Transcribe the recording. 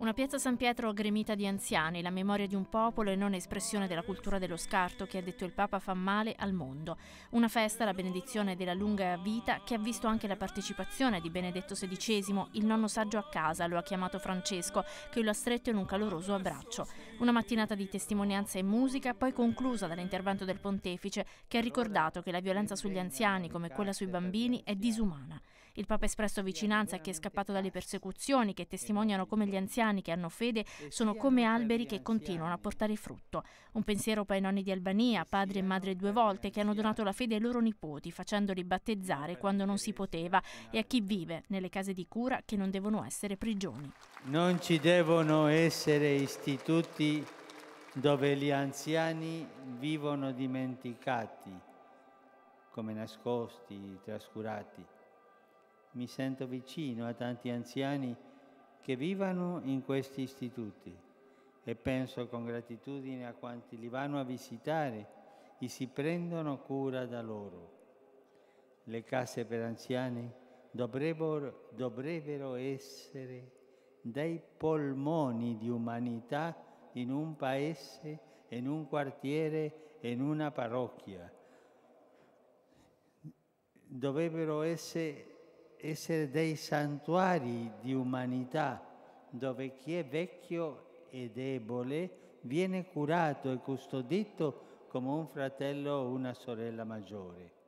Una piazza San Pietro gremita di anziani, la memoria di un popolo e non espressione della cultura dello scarto che ha detto il Papa fa male al mondo. Una festa, la benedizione della lunga vita, che ha visto anche la partecipazione di Benedetto XVI, il nonno saggio a casa, lo ha chiamato Francesco, che lo ha stretto in un caloroso abbraccio. Una mattinata di testimonianza e musica, poi conclusa dall'intervento del pontefice, che ha ricordato che la violenza sugli anziani, come quella sui bambini, è disumana. Il Papa ha espresso vicinanza a chi è scappato dalle persecuzioni, che testimoniano come gli anziani che hanno fede sono come alberi che continuano a portare frutto. Un pensiero per i nonni di Albania, padre e madre due volte, che hanno donato la fede ai loro nipoti, facendoli battezzare quando non si poteva, e a chi vive nelle case di cura che non devono essere prigioni. Non ci devono essere istituti dove gli anziani vivono dimenticati, come nascosti, trascurati mi sento vicino a tanti anziani che vivono in questi istituti e penso con gratitudine a quanti li vanno a visitare e si prendono cura da loro. Le case per anziani dovrebbero, dovrebbero essere dei polmoni di umanità in un paese, in un quartiere, in una parrocchia. Dovrebbero essere essere dei santuari di umanità dove chi è vecchio e debole viene curato e custodito come un fratello o una sorella maggiore.